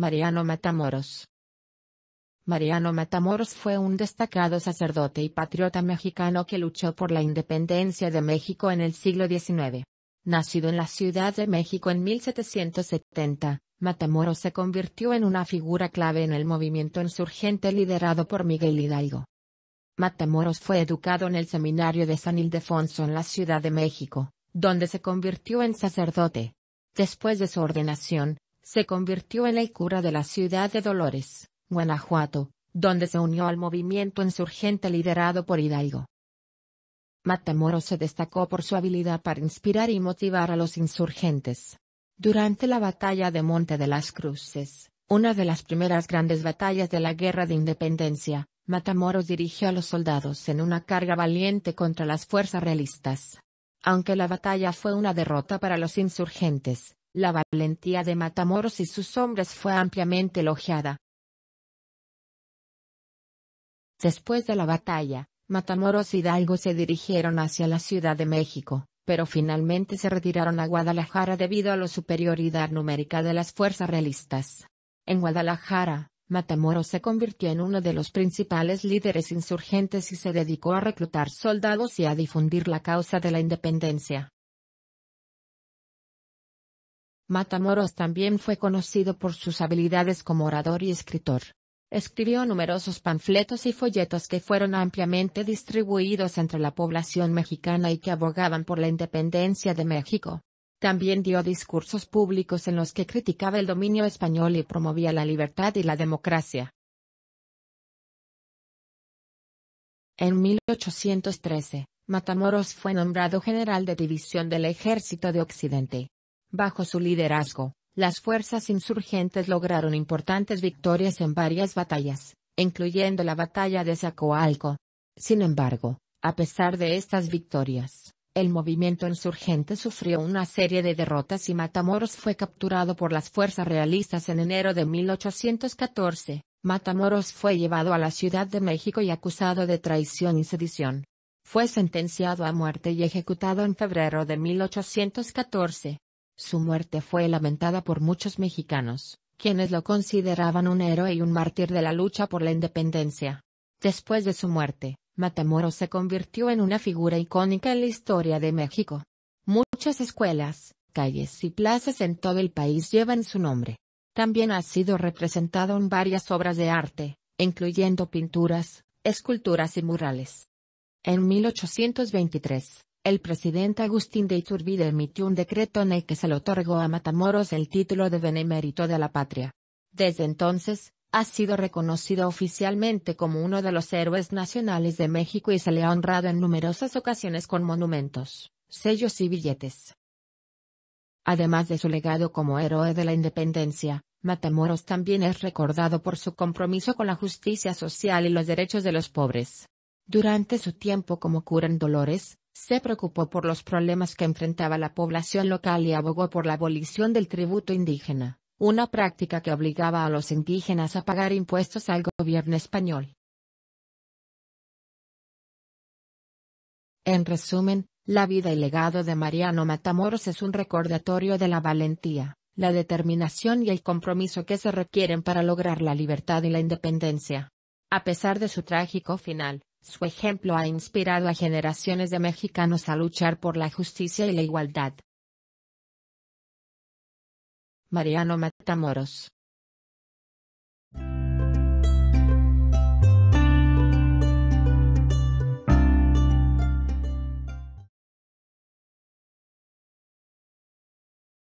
Mariano Matamoros. Mariano Matamoros fue un destacado sacerdote y patriota mexicano que luchó por la independencia de México en el siglo XIX. Nacido en la Ciudad de México en 1770, Matamoros se convirtió en una figura clave en el movimiento insurgente liderado por Miguel Hidalgo. Matamoros fue educado en el Seminario de San Ildefonso en la Ciudad de México, donde se convirtió en sacerdote. Después de su ordenación, se convirtió en el cura de la ciudad de Dolores, Guanajuato, donde se unió al movimiento insurgente liderado por Hidalgo. Matamoros se destacó por su habilidad para inspirar y motivar a los insurgentes. Durante la batalla de Monte de las Cruces, una de las primeras grandes batallas de la Guerra de Independencia, Matamoros dirigió a los soldados en una carga valiente contra las fuerzas realistas. Aunque la batalla fue una derrota para los insurgentes, la valentía de Matamoros y sus hombres fue ampliamente elogiada. Después de la batalla, Matamoros y Hidalgo se dirigieron hacia la Ciudad de México, pero finalmente se retiraron a Guadalajara debido a la superioridad numérica de las fuerzas realistas. En Guadalajara, Matamoros se convirtió en uno de los principales líderes insurgentes y se dedicó a reclutar soldados y a difundir la causa de la independencia. Matamoros también fue conocido por sus habilidades como orador y escritor. Escribió numerosos panfletos y folletos que fueron ampliamente distribuidos entre la población mexicana y que abogaban por la independencia de México. También dio discursos públicos en los que criticaba el dominio español y promovía la libertad y la democracia. En 1813, Matamoros fue nombrado general de división del Ejército de Occidente. Bajo su liderazgo, las fuerzas insurgentes lograron importantes victorias en varias batallas, incluyendo la batalla de Zacoalco. Sin embargo, a pesar de estas victorias, el movimiento insurgente sufrió una serie de derrotas y Matamoros fue capturado por las fuerzas realistas en enero de 1814. Matamoros fue llevado a la Ciudad de México y acusado de traición y sedición. Fue sentenciado a muerte y ejecutado en febrero de 1814. Su muerte fue lamentada por muchos mexicanos, quienes lo consideraban un héroe y un mártir de la lucha por la independencia. Después de su muerte, Matamoros se convirtió en una figura icónica en la historia de México. Muchas escuelas, calles y plazas en todo el país llevan su nombre. También ha sido representado en varias obras de arte, incluyendo pinturas, esculturas y murales. En 1823, el presidente Agustín de Iturbide emitió un decreto en el que se le otorgó a Matamoros el título de Benemérito de la Patria. Desde entonces, ha sido reconocido oficialmente como uno de los héroes nacionales de México y se le ha honrado en numerosas ocasiones con monumentos, sellos y billetes. Además de su legado como héroe de la independencia, Matamoros también es recordado por su compromiso con la justicia social y los derechos de los pobres. Durante su tiempo como cura en Dolores, se preocupó por los problemas que enfrentaba la población local y abogó por la abolición del tributo indígena, una práctica que obligaba a los indígenas a pagar impuestos al gobierno español. En resumen, la vida y legado de Mariano Matamoros es un recordatorio de la valentía, la determinación y el compromiso que se requieren para lograr la libertad y la independencia. A pesar de su trágico final, su ejemplo ha inspirado a generaciones de mexicanos a luchar por la justicia y la igualdad. Mariano Matamoros